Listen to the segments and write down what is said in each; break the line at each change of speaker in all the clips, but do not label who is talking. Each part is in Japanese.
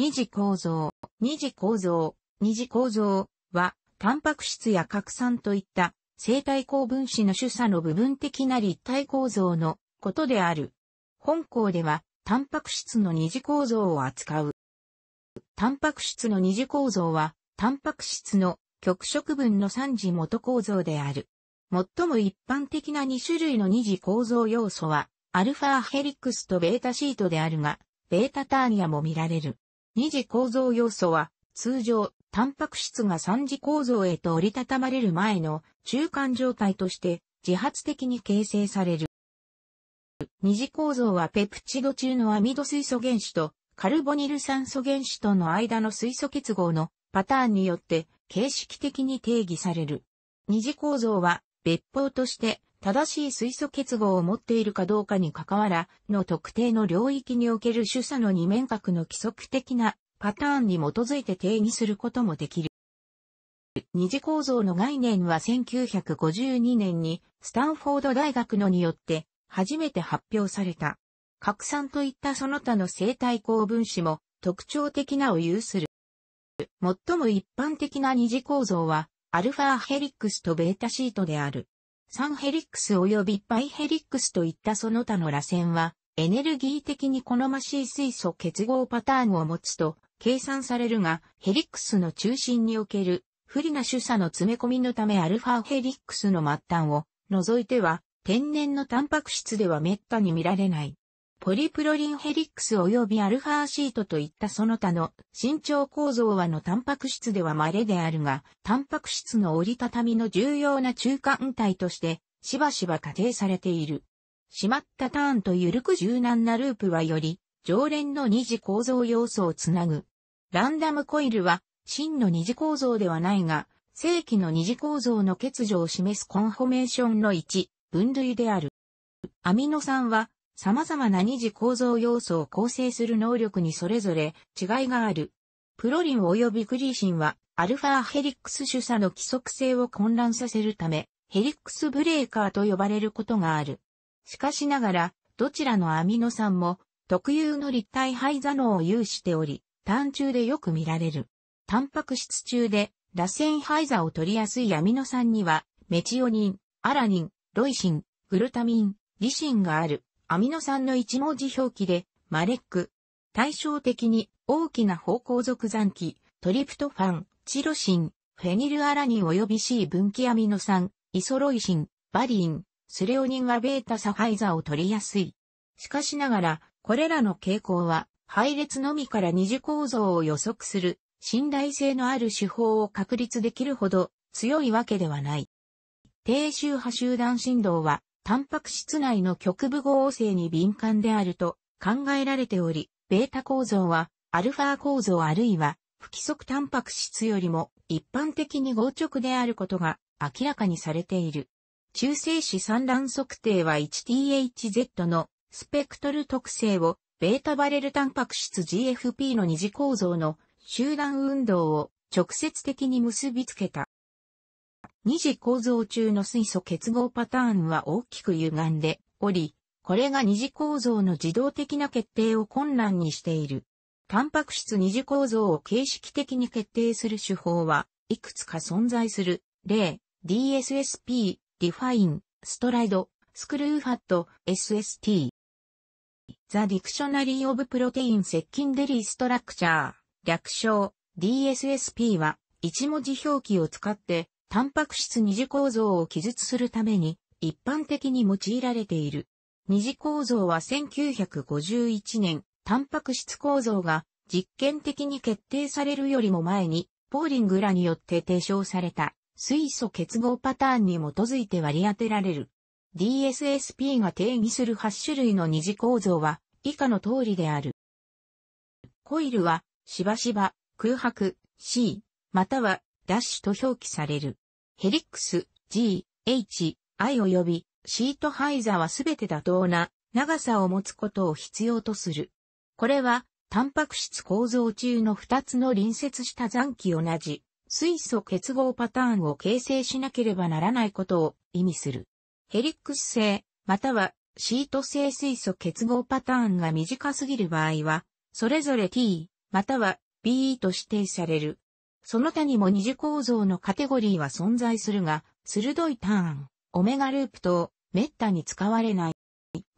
二次構造、二次構造、二次構造は、タンパク質や核酸といった生体高分子の主差の部分的な立体構造のことである。本校では、タンパク質の二次構造を扱う。タンパク質の二次構造は、タンパク質の極色分の三次元構造である。最も一般的な2種類の二次構造要素は、アルファヘリックスとベータシートであるが、ベータターニアも見られる。二次構造要素は、通常、タンパク質が三次構造へと折りたたまれる前の中間状態として自発的に形成される。二次構造はペプチド中のアミド水素原子とカルボニル酸素原子との間の水素結合のパターンによって形式的に定義される。二次構造は別方として正しい水素結合を持っているかどうかに関わら、の特定の領域における主査の二面核の規則的なパターンに基づいて定義することもできる。二次構造の概念は1952年にスタンフォード大学のによって初めて発表された。核酸といったその他の生体構分子も特徴的なを有する。最も一般的な二次構造はアルファヘリックスとベータシートである。サンヘリックス及びパイヘリックスといったその他の螺旋は、エネルギー的に好ましい水素結合パターンを持つと計算されるが、ヘリックスの中心における不利な主査の詰め込みのためアルファヘリックスの末端を除いては、天然のタンパク質では滅多に見られない。ポリプロリンヘリックス及びアルファシートといったその他の身長構造はのタンパク質では稀であるが、タンパク質の折りたたみの重要な中間体として、しばしば仮定されている。締まったターンと緩く柔軟なループはより、常連の二次構造要素をつなぐ。ランダムコイルは、真の二次構造ではないが、正規の二次構造の欠如を示すコンフォメーションの1、分類である。アミノ酸は、様々な二次構造要素を構成する能力にそれぞれ違いがある。プロリン及びクリーシンは、アルファヘリックス主査の規則性を混乱させるため、ヘリックスブレーカーと呼ばれることがある。しかしながら、どちらのアミノ酸も特有の立体肺座能を有しており、単中でよく見られる。タンパク質中で、螺旋肺座を取りやすいアミノ酸には、メチオニン、アラニン、ロイシン、グルタミン、リシンがある。アミノ酸の一文字表記で、マレック。対照的に大きな方向属残機、トリプトファン、チロシン、フェニルアラニン及び C 分岐アミノ酸、イソロイシン、バリン、スレオニンはベータサファイザを取りやすい。しかしながら、これらの傾向は、配列のみから二次構造を予測する、信頼性のある手法を確立できるほど強いわけではない。低周波集団振動はタンパク質内の極部合成に敏感であると考えられており、ベータ構造は、アルファ構造あるいは、不規則タンパク質よりも一般的に合直であることが明らかにされている。中性子産卵測定は 1THZ のスペクトル特性をベータバレルタンパク質 GFP の二次構造の集団運動を直接的に結びつけた。二次構造中の水素結合パターンは大きく歪んでおり、これが二次構造の自動的な決定を困難にしている。タンパク質二次構造を形式的に決定する手法はいくつか存在する。例、DSSP、f ファイン、ストライド、スクルー w h ット、SST。ザ・ディクショナリー・オブ・プロテイン・セッキンデリー・ストラクチャー、略称、DSSP は、一文字表記を使って、タンパク質二次構造を記述するために一般的に用いられている。二次構造は1951年、タンパク質構造が実験的に決定されるよりも前に、ポーリングらによって提唱された水素結合パターンに基づいて割り当てられる。DSSP が定義する8種類の二次構造は以下の通りである。コイルはしばしば空白 C またはダッシュと表記される。ヘリックス、G、H、I 及びシートハイザはすべて妥当な長さを持つことを必要とする。これは、タンパク質構造中の2つの隣接した残機同じ、水素結合パターンを形成しなければならないことを意味する。ヘリックス性、またはシート性水素結合パターンが短すぎる場合は、それぞれ T、または B と指定される。その他にも二次構造のカテゴリーは存在するが、鋭いターン、オメガループ等、滅多に使われない。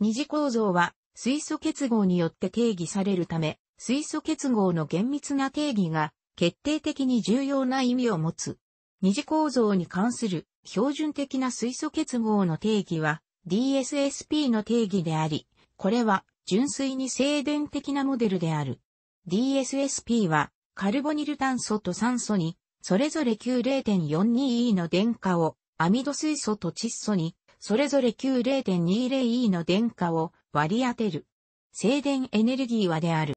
二次構造は水素結合によって定義されるため、水素結合の厳密な定義が決定的に重要な意味を持つ。二次構造に関する標準的な水素結合の定義は DSSP の定義であり、これは純粋に静電的なモデルである。DSSP はカルボニル炭素と酸素に、それぞれ9 0 4 2 e の電荷を、アミド水素と窒素に、それぞれ9 0 2 0 e の電荷を割り当てる。静電エネルギーはである。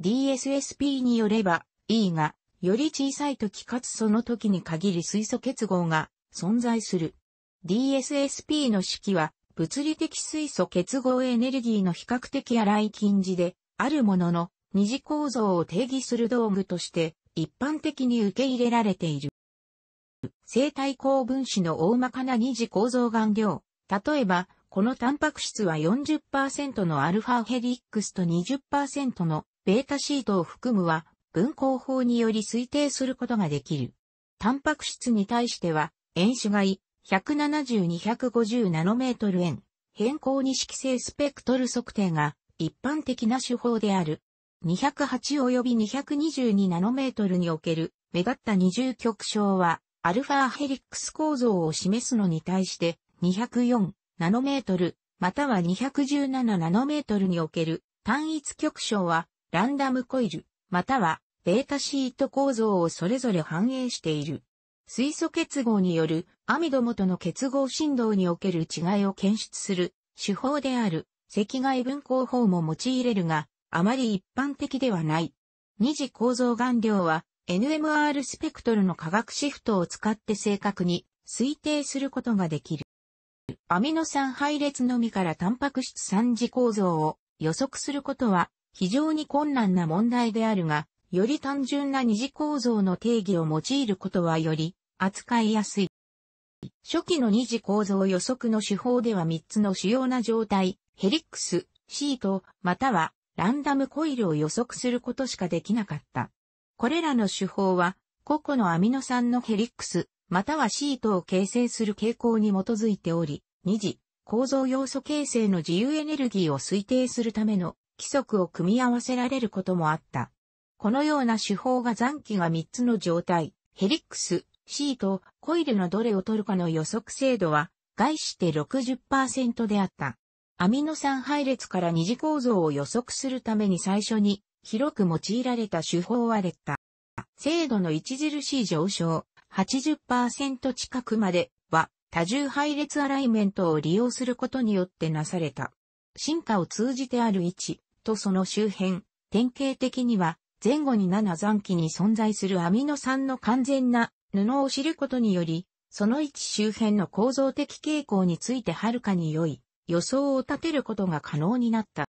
DSSP によれば、E が、より小さい時かつその時に限り水素結合が存在する。DSSP の式は、物理的水素結合エネルギーの比較的荒い近似で、あるものの、二次構造を定義する道具として一般的に受け入れられている。生体高分子の大まかな二次構造顔料。例えば、このタンパク質は40%のアルファヘリックスと20%のベータシートを含むは、分光法により推定することができる。タンパク質に対しては、塩種外、170-250ナノメートル円、変更に色性スペクトル測定が一般的な手法である。208及び222ナノメートルにおける目立った二重極小は、アルファヘリックス構造を示すのに対して、204ナノメートル、または217ナノメートルにおける単一極小は、ランダムコイル、または、ベータシート構造をそれぞれ反映している。水素結合によるアミド元の結合振動における違いを検出する手法である赤外分光法も用いれるが、あまり一般的ではない。二次構造顔料は NMR スペクトルの化学シフトを使って正確に推定することができる。アミノ酸配列のみからタンパク質三次構造を予測することは非常に困難な問題であるが、より単純な二次構造の定義を用いることはより扱いやすい。初期の二次構造予測の手法では3つの主要な状態、ヘリックス、シート、またはランダムコイルを予測することしかできなかった。これらの手法は、個々のアミノ酸のヘリックス、またはシートを形成する傾向に基づいており、二次、構造要素形成の自由エネルギーを推定するための規則を組み合わせられることもあった。このような手法が残機が3つの状態、ヘリックス、シート、コイルのどれを取るかの予測精度は、概して60%であった。アミノ酸配列から二次構造を予測するために最初に広く用いられた手法はレッタ。精度の著しい上昇、80%近くまでは多重配列アライメントを利用することによってなされた。進化を通じてある位置とその周辺、典型的には前後に7残機に存在するアミノ酸の完全な布を知ることにより、その位置周辺の構造的傾向についてはるかに良い予想を立てることが可能になった。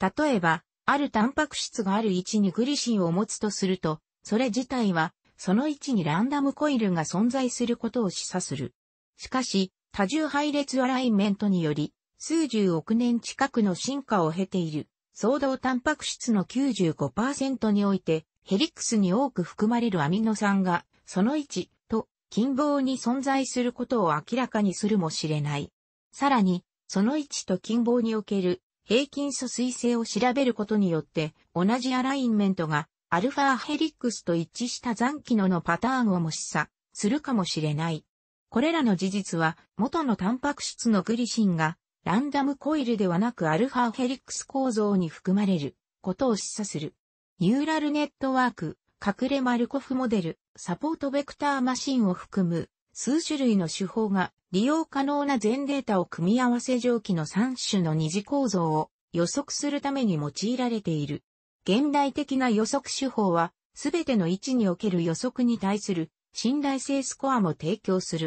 例えば、あるタンパク質がある位置にグリシンを持つとすると、それ自体は、その位置にランダムコイルが存在することを示唆する。しかし、多重配列アライメントにより、数十億年近くの進化を経ている、相同タンパク質の95%において、ヘリックスに多く含まれるアミノ酸が、その位置と近傍に存在することを明らかにするもしれない。さらに、その位置と近傍における平均疎水性を調べることによって、同じアラインメントがアルファヘリックスと一致した残機能のパターンをも示唆するかもしれない。これらの事実は、元のタンパク質のグリシンが、ランダムコイルではなくアルファヘリックス構造に含まれることを示唆する。ニューラルネットワーク、隠れマルコフモデル、サポートベクターマシンを含む数種類の手法が利用可能な全データを組み合わせ上記の3種の二次構造を予測するために用いられている。現代的な予測手法は、すべての位置における予測に対する信頼性スコアも提供する。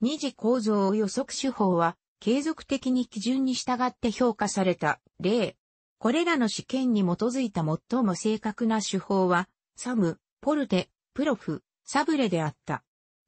二次構造を予測手法は、継続的に基準に従って評価された例。これらの試験に基づいた最も正確な手法は、サム、ポルテ、プロフ、サブレであった。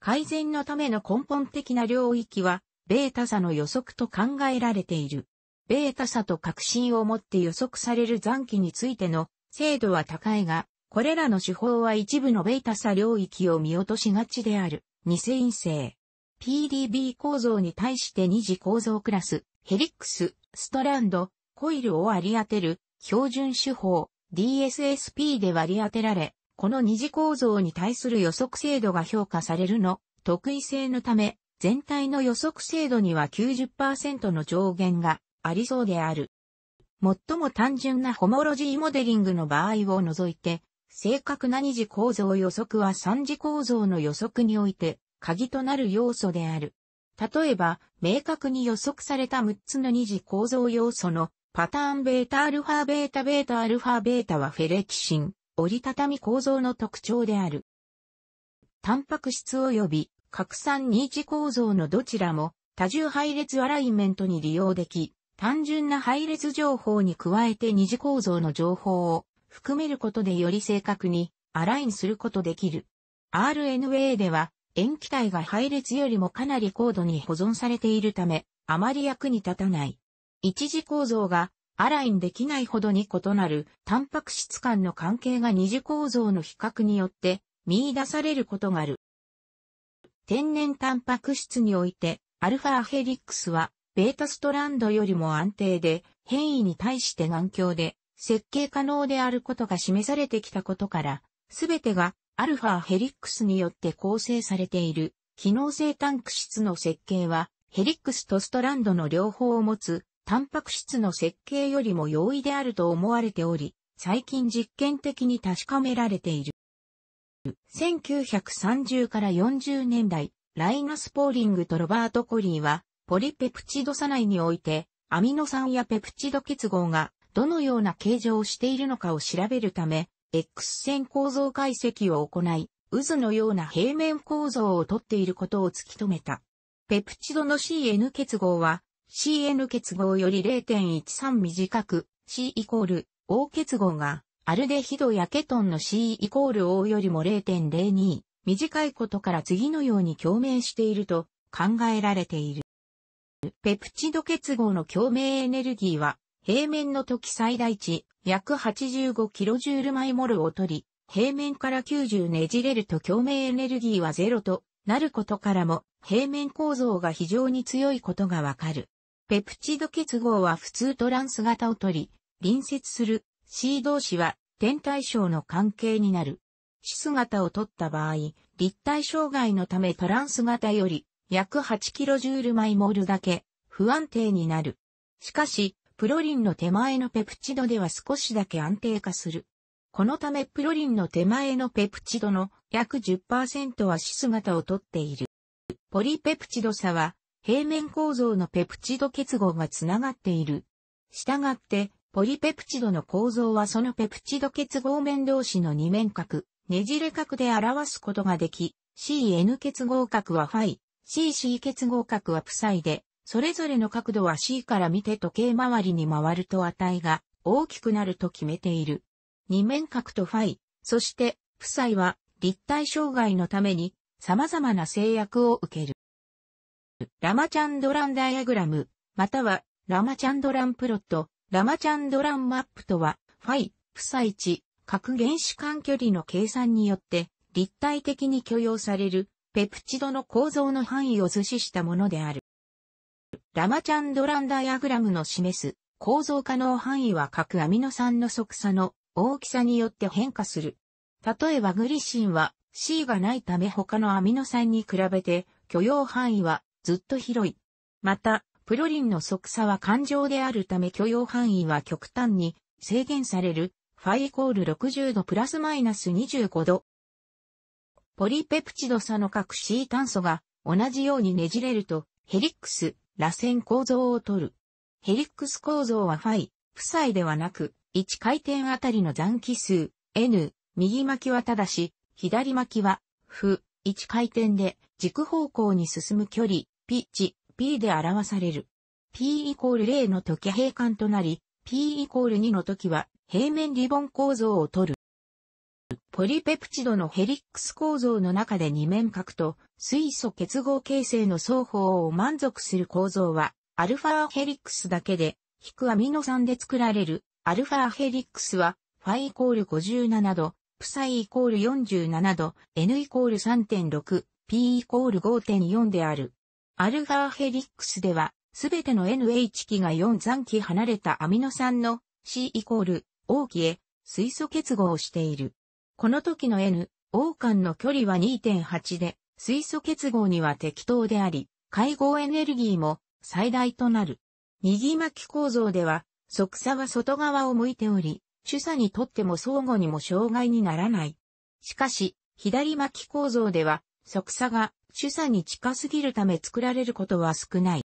改善のための根本的な領域は、ベータ差の予測と考えられている。ベータ差と確信を持って予測される残機についての精度は高いが、これらの手法は一部のベータ差領域を見落としがちである。二次陰性。PDB 構造に対して二次構造クラス、ヘリックス、ストランド、コイルを割り当てる標準手法 DSSP で割り当てられ、この二次構造に対する予測精度が評価されるの、得意性のため、全体の予測精度には90%の上限がありそうである。最も単純なホモロジーモデリングの場合を除いて、正確な二次構造予測は三次構造の予測において鍵となる要素である。例えば、明確に予測された6つの二次構造要素のパターンベータアルファベータベータアルファベータはフェレキシン、折りたたみ構造の特徴である。タンパク質及び核酸二次構造のどちらも多重配列アライメントに利用でき、単純な配列情報に加えて二次構造の情報を含めることでより正確にアラインすることできる。RNA では塩基体が配列よりもかなり高度に保存されているため、あまり役に立たない。一次構造がアラインできないほどに異なるタンパク質間の関係が二次構造の比較によって見出されることがある。天然タンパク質において、アルファヘリックスは、ベータストランドよりも安定で、変異に対して頑強で、設計可能であることが示されてきたことから、すべてがアルファヘリックスによって構成されている、機能性タンク質の設計は、ヘリックスとストランドの両方を持つタンパク質の設計よりも容易であると思われており、最近実験的に確かめられている。1930から40年代、ライナス・ポーリングとロバート・コリーは、ポリペプチド砂内において、アミノ酸やペプチド結合がどのような形状をしているのかを調べるため、X 線構造解析を行い、渦のような平面構造をとっていることを突き止めた。ペプチドの CN 結合は CN 結合より0.13短く C イコール O 結合がアルデヒドやケトンの C イコール O よりも0.02短いことから次のように共鳴していると考えられている。ペプチド結合の共鳴エネルギーは平面の時最大値約 85kJ イモルを取り、平面から90ねじれると共鳴エネルギーはゼロとなることからも平面構造が非常に強いことがわかる。ペプチド結合は普通トランス型を取り、隣接する C 同士は点対称の関係になる。シス型を取った場合、立体障害のためトランス型より約 8kJ イモールだけ不安定になる。しかし、プロリンの手前のペプチドでは少しだけ安定化する。このためプロリンの手前のペプチドの約10%はシス型を取っている。ポリペプチド差は平面構造のペプチド結合がつながっている。したがって、ポリペプチドの構造はそのペプチド結合面同士の二面角、ねじれ角で表すことができ、CN 結合角はファイ、CC 結合角はプサイで、それぞれの角度は C から見て時計回りに回ると値が大きくなると決めている。二面角とファイ、そして、プサイは立体障害のために様々な制約を受ける。ラマチャンドランダイアグラム、または、ラマチャンドランプロット、ラマチャンドランマップとは、ファイ、サイチ、各原子間距離の計算によって、立体的に許容される、ペプチドの構造の範囲を図示したものである。ラマチャンドランダイアグラムの示す、構造可能範囲は各アミノ酸の即差の大きさによって変化する。例えばグリシンは C がないため他のアミノ酸に比べて許容範囲はずっと広い。また、プロリンの即差は感情であるため許容範囲は極端に制限される。ファイイコール60度プラスマイナス25度。ポリペプチド差の各 C 炭素が同じようにねじれるとヘリックス、螺旋構造を取る。ヘリックス構造はファイ、負債ではなく、1回転あたりの残機数、N、右巻きはただし、左巻きは、負、1回転で、軸方向に進む距離、P 値 P で表される。P イコール0の時閉管となり、P イコール2の時は平面リボン構造をとる。ポリペプチドのヘリックス構造の中で二面核と水素結合形成の双方を満足する構造は、アルファヘリックスだけで、引くアミノ酸で作られる、アルファヘリックスは、ファイイコール57度、プサイイコール47度、N イコール3.6、P イコール5.4である。アルガーヘリックスでは、すべての NH 期が4残期離れたアミノ酸の C イコール O 基へ水素結合をしている。この時の N、O 間の距離は2.8で、水素結合には適当であり、会合エネルギーも最大となる。右巻き構造では、側差は外側を向いており、主査にとっても相互にも障害にならない。しかし、左巻き構造では、側差が主査に近すぎるため作られることは少ない。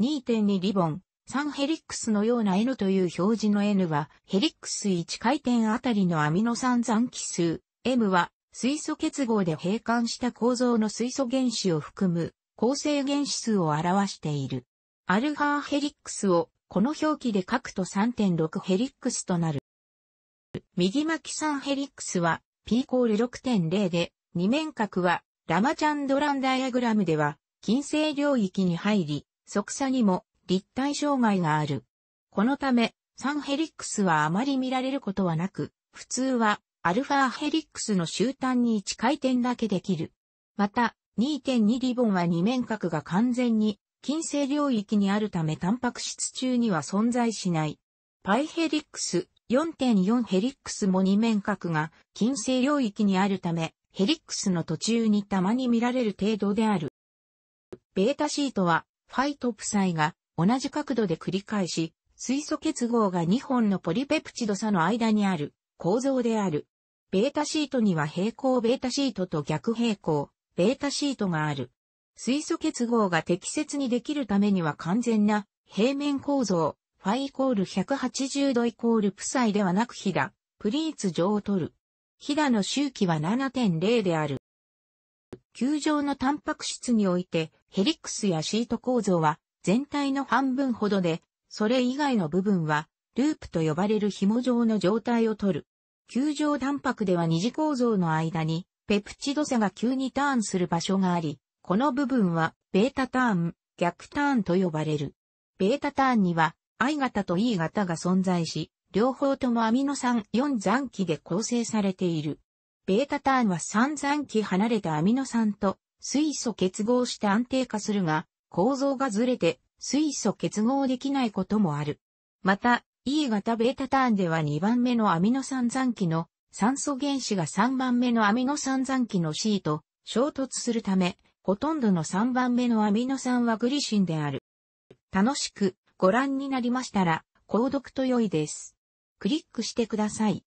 2.2リボン、3ヘリックスのような N という表示の N は、ヘリックス1回転あたりのアミノ酸残機数、M は、水素結合で閉環した構造の水素原子を含む、構成原子数を表している。アルファヘリックスを、この表記で書くと3.6ヘリックスとなる。右巻き3ヘリックスは、P コール6.0で、二面角はラマチャンドランダイアグラムでは、近世領域に入り、即差にも立体障害がある。このため、サンヘリックスはあまり見られることはなく、普通はアルファヘリックスの終端に1回転だけできる。また、2.2リボンは二面角が完全に近世領域にあるためタンパク質中には存在しない。パイヘリックス4.4ヘリックスも二面角が近世領域にあるためヘリックスの途中にたまに見られる程度である。ベータシートは、ファイトプサイが同じ角度で繰り返し、水素結合が2本のポリペプチド差の間にある構造である。ベータシートには平行ベータシートと逆平行、ベータシートがある。水素結合が適切にできるためには完全な平面構造、ファイイコール180度イコールプサイではなく比だ、プリーツ上を取る。ダの周期は7.0である。球状のタンパク質において、ヘリックスやシート構造は全体の半分ほどで、それ以外の部分は、ループと呼ばれる紐状の状態をとる。球状タンパクでは二次構造の間に、ペプチド差が急にターンする場所があり、この部分は、ベータターン、逆ターンと呼ばれる。ベータターンには、I 型と E 型が存在し、両方ともアミノ酸4残基で構成されている。ベータターンは3残基離れたアミノ酸と水素結合して安定化するが、構造がずれて水素結合できないこともある。また、E 型ベータターンでは2番目のアミノ酸残基の酸素原子が3番目のアミノ酸残基の C と衝突するため、ほとんどの3番目のアミノ酸はグリシンである。楽しくご覧になりましたら、購読と良いです。クリックしてください。